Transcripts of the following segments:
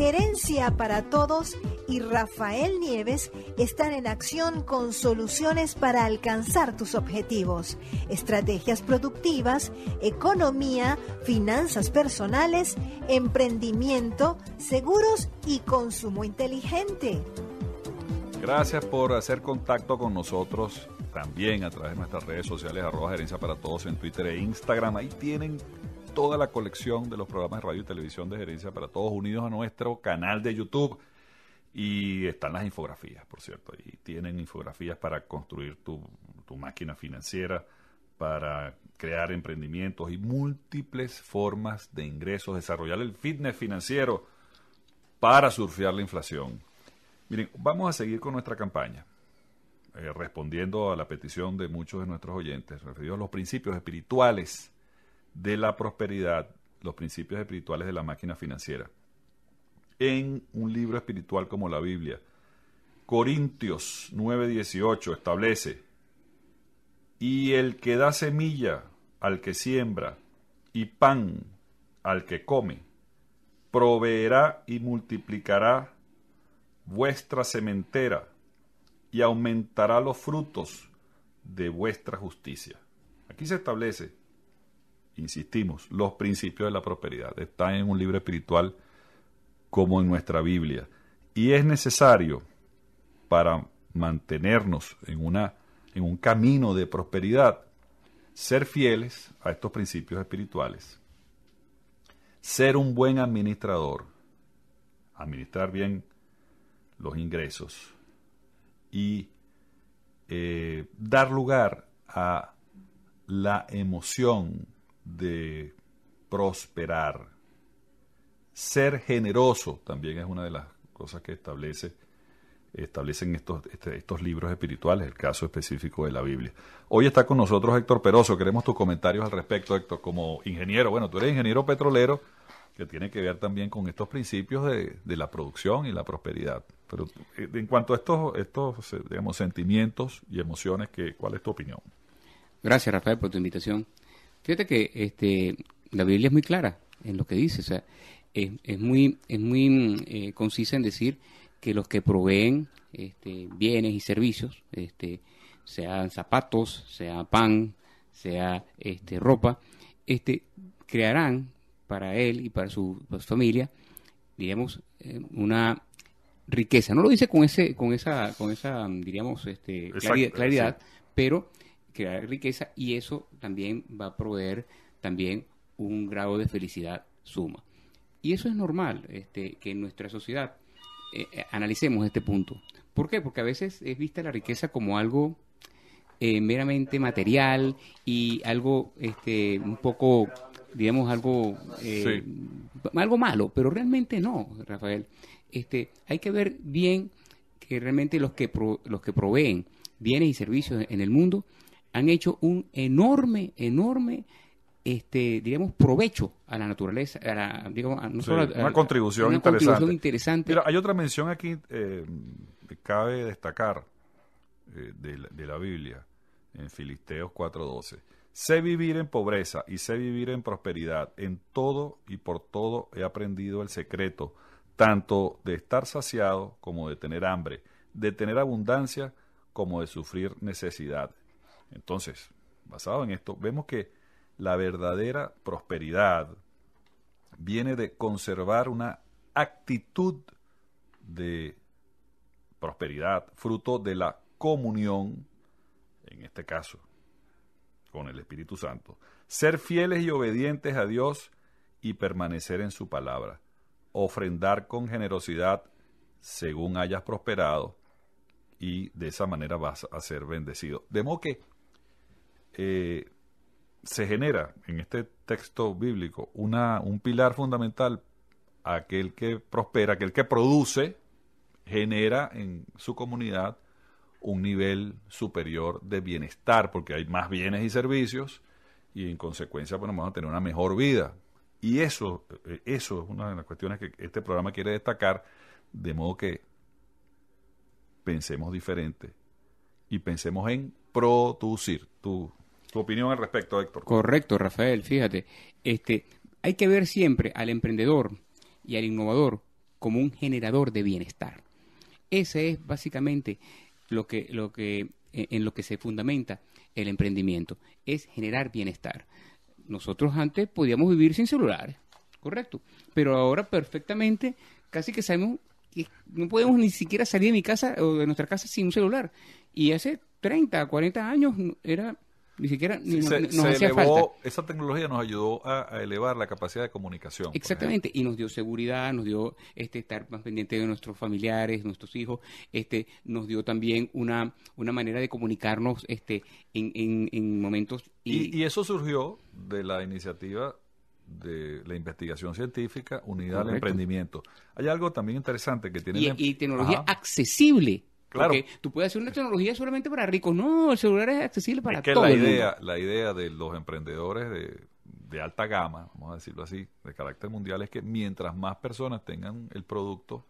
Gerencia para Todos y Rafael Nieves están en acción con soluciones para alcanzar tus objetivos, estrategias productivas, economía, finanzas personales, emprendimiento, seguros y consumo inteligente. Gracias por hacer contacto con nosotros también a través de nuestras redes sociales, arroba gerencia para todos en Twitter e Instagram. Ahí tienen toda la colección de los programas de radio y televisión de gerencia para todos unidos a nuestro canal de YouTube. Y están las infografías, por cierto. Y tienen infografías para construir tu, máquina financiera, para crear emprendimientos y múltiples formas de ingresos, desarrollar el fitness financiero para surfear la inflación. Miren, vamos a seguir con nuestra campaña, eh, respondiendo a la petición de muchos de nuestros oyentes, referidos a los principios espirituales de la prosperidad, los principios espirituales de la máquina financiera. En un libro espiritual como la Biblia, Corintios 9:18 establece, y el que da semilla al que siembra y pan al que come, proveerá y multiplicará vuestra sementera y aumentará los frutos de vuestra justicia. Aquí se establece insistimos, los principios de la prosperidad están en un libro espiritual como en nuestra Biblia. Y es necesario para mantenernos en, una, en un camino de prosperidad, ser fieles a estos principios espirituales, ser un buen administrador, administrar bien los ingresos y eh, dar lugar a la emoción de prosperar. Ser generoso también es una de las cosas que establece, establecen estos, este, estos libros espirituales, el caso específico de la Biblia. Hoy está con nosotros Héctor Peroso, queremos tus comentarios al respecto, Héctor, como ingeniero. Bueno, tú eres ingeniero petrolero, que tiene que ver también con estos principios de, la producción y la prosperidad. Pero eh, en cuanto a estos, estos eh, digamos, sentimientos y emociones, que, ¿cuál es tu opinión? Gracias, Rafael, por tu invitación. Fíjate que este, la Biblia es muy clara en lo que dice, sea, es, muy, es mm, eh, concisa en decir que los que proveen este, bienes y servicios, este, sean zapatos, sea pan, sea este, ropa, este, crearán para él y para su, familia, digamos, eh, una riqueza. No lo dice con ese, con esa, con esa, mm, diríamos, este, claridad, pero crear riqueza y eso también va a proveer también un grado de felicidad suma. Y eso es normal, este, que en nuestra sociedad eh, eh, analicemos este punto. ¿Por qué? Porque a veces es vista la riqueza como algo eh, meramente material y algo este, un poco, digamos, algo, algo malo, pero realmente no, Rafael. Este, hay que ver bien que realmente los que, los que proveen bienes y servicios en el mundo han hecho un enorme, enorme este, digamos, provecho a la naturaleza, a la, una, contribución, interesante. hay otra mención aquí que eh, cabe destacar eh, de, de, la, Biblia, en Filisteos 4.12. Sé vivir en pobreza y sé vivir en prosperidad. En todo y por todo he aprendido el secreto, tanto de estar saciado como de tener hambre, de tener abundancia como de sufrir necesidad. Entonces, basado en esto, vemos que la verdadera prosperidad viene de conservar una actitud de prosperidad, fruto de la comunión, en este caso, con el Espíritu Santo. Ser fieles y obedientes a Dios y permanecer en su palabra. Ofrendar con generosidad según hayas prosperado y de esa manera vas a ser bendecido. De que eh, se genera en este texto bíblico una, un pilar fundamental, aquel que prospera, aquel que produce, genera en su comunidad un nivel superior de bienestar, porque hay más bienes y servicios y en consecuencia bueno, vamos a tener una mejor vida. Y eso, eh, eso es una de las cuestiones que este programa quiere destacar, de modo que pensemos diferente y pensemos en producir. Tú tu opinión al respecto, Héctor. Correcto, Rafael, fíjate. Este, hay que ver siempre al emprendedor y al innovador como un generador de bienestar. Ese es básicamente lo que, lo que, e, en lo que se fundamenta el emprendimiento, es generar bienestar. Nosotros antes podíamos vivir sin celulares, correcto, pero ahora perfectamente casi que sabemos que no podemos ni siquiera salir de mi casa o de nuestra casa sin un celular. Y hace 30, 40 años era ni siquiera nos hacía falta. Esa tecnología nos ayudó a, elevar la capacidad de comunicación. Exactamente, y nos dio seguridad, nos dio este estar más pendiente de nuestros familiares, nuestros hijos, este nos dio también una, una manera de comunicarnos este en, en, momentos. Y, eso surgió de la iniciativa de la investigación científica unidad de emprendimiento. Hay algo también interesante que tiene... Y, em- tecnología accesible. Claro. Porque tú puedes hacer una tecnología solamente para ricos. No, el celular es accesible para todos. que la idea, La idea de los emprendedores de, alta gama, vamos a decirlo así, de carácter mundial, es que mientras más personas tengan el producto,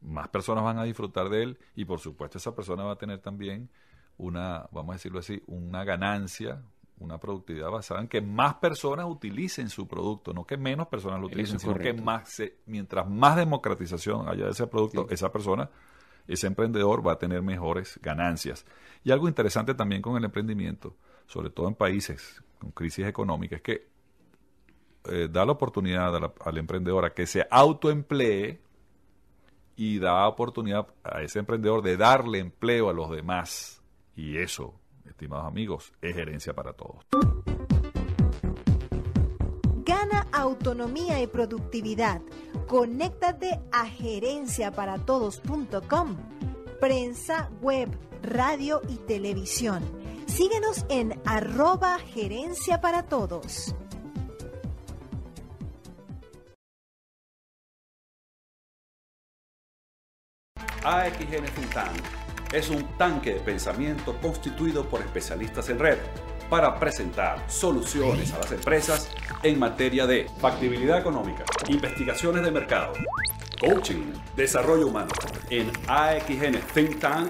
más personas van a disfrutar de él y por supuesto esa persona va a tener también una, vamos a decirlo así, una ganancia, una productividad basada en que más personas utilicen su producto, no que menos personas lo utilicen, porque más mientras más democratización haya de ese producto, esa persona ese emprendedor va a tener mejores ganancias. Y algo interesante también con el emprendimiento, sobre todo en países con crisis económicas es que eh, da la oportunidad al emprendedor a que se autoemplee y da oportunidad a ese emprendedor de darle empleo a los demás. Y eso, estimados amigos, es herencia para todos autonomía y productividad. Conéctate a gerenciaparatodos.com, prensa, web, radio y televisión. Síguenos en arroba gerencia para todos. AXN es un tanque de pensamiento constituido por especialistas en red para presentar soluciones a las empresas en materia de factibilidad económica, investigaciones de mercado, coaching, desarrollo humano. En AXN Think Tank,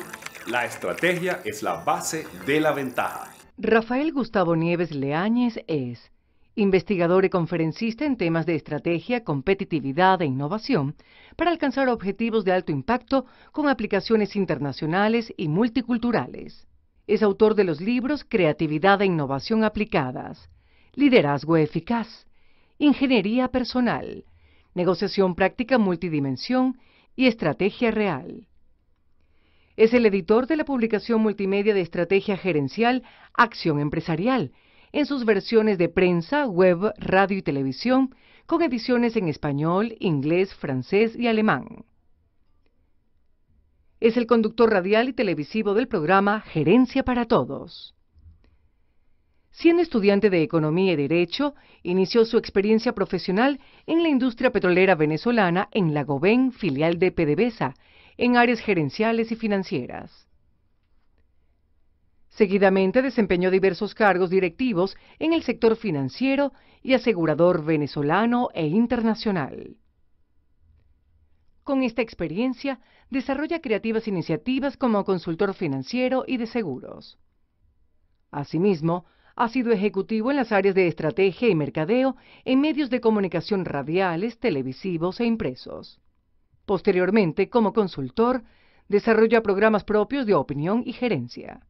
la estrategia es la base de la ventaja. Rafael Gustavo Nieves Leáñez es investigador y conferencista en temas de estrategia, competitividad e innovación para alcanzar objetivos de alto impacto con aplicaciones internacionales y multiculturales. Es autor de los libros Creatividad e Innovación Aplicadas, liderazgo eficaz, ingeniería personal, negociación práctica multidimensión y estrategia real. Es el editor de la publicación multimedia de estrategia gerencial Acción Empresarial, en sus versiones de prensa, web, radio y televisión, con ediciones en español, inglés, francés y alemán. Es el conductor radial y televisivo del programa Gerencia para Todos. Siendo estudiante de Economía y Derecho, inició su experiencia profesional en la industria petrolera venezolana en Lagoven, filial de PDVSA, en áreas gerenciales y financieras. Seguidamente desempeñó diversos cargos directivos en el sector financiero y asegurador venezolano e internacional. Con esta experiencia, desarrolla creativas iniciativas como consultor financiero y de seguros. Asimismo, ha sido ejecutivo en las áreas de estrategia y mercadeo en medios de comunicación radiales, televisivos e impresos. Posteriormente, como consultor, desarrolla programas propios de opinión y gerencia.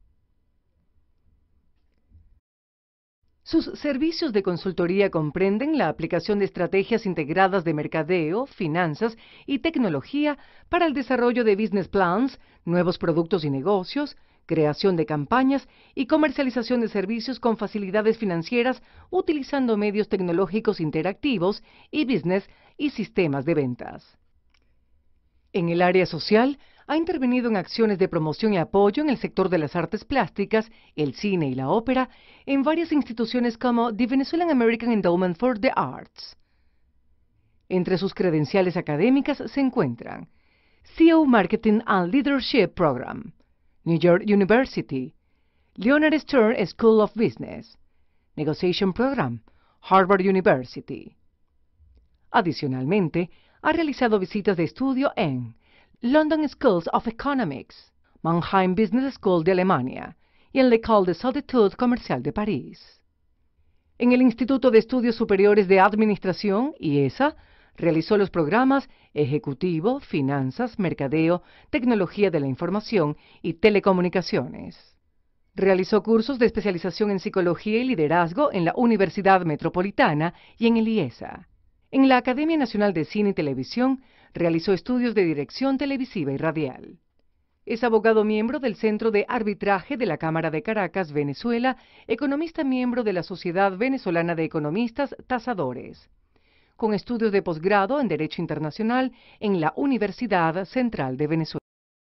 Sus servicios de consultoría comprenden la aplicación de estrategias integradas de mercadeo, finanzas y tecnología para el desarrollo de business plans, nuevos productos y negocios, creación de campañas y comercialización de servicios con facilidades financieras utilizando medios tecnológicos interactivos, y business y sistemas de ventas. En el área social, ha intervenido en acciones de promoción y apoyo en el sector de las artes plásticas, el cine y la ópera, en varias instituciones como The Venezuelan American Endowment for the Arts. Entre sus credenciales académicas se encuentran CEO Marketing and Leadership Program, New York University, Leonard Stern School of Business, Negotiation Program, Harvard University. Adicionalmente, ha realizado visitas de estudio en London Schools of Economics, Mannheim Business School de Alemania y en l'École de Solitude Comercial de París. En el Instituto de Estudios Superiores de Administración, IESA, Realizó los programas Ejecutivo, Finanzas, Mercadeo, Tecnología de la Información y Telecomunicaciones. Realizó cursos de especialización en Psicología y Liderazgo en la Universidad Metropolitana y en el IESA. En la Academia Nacional de Cine y Televisión realizó estudios de dirección televisiva y radial. Es abogado miembro del Centro de Arbitraje de la Cámara de Caracas, Venezuela, economista miembro de la Sociedad Venezolana de Economistas Tasadores con estudios de posgrado en Derecho Internacional en la Universidad Central de Venezuela.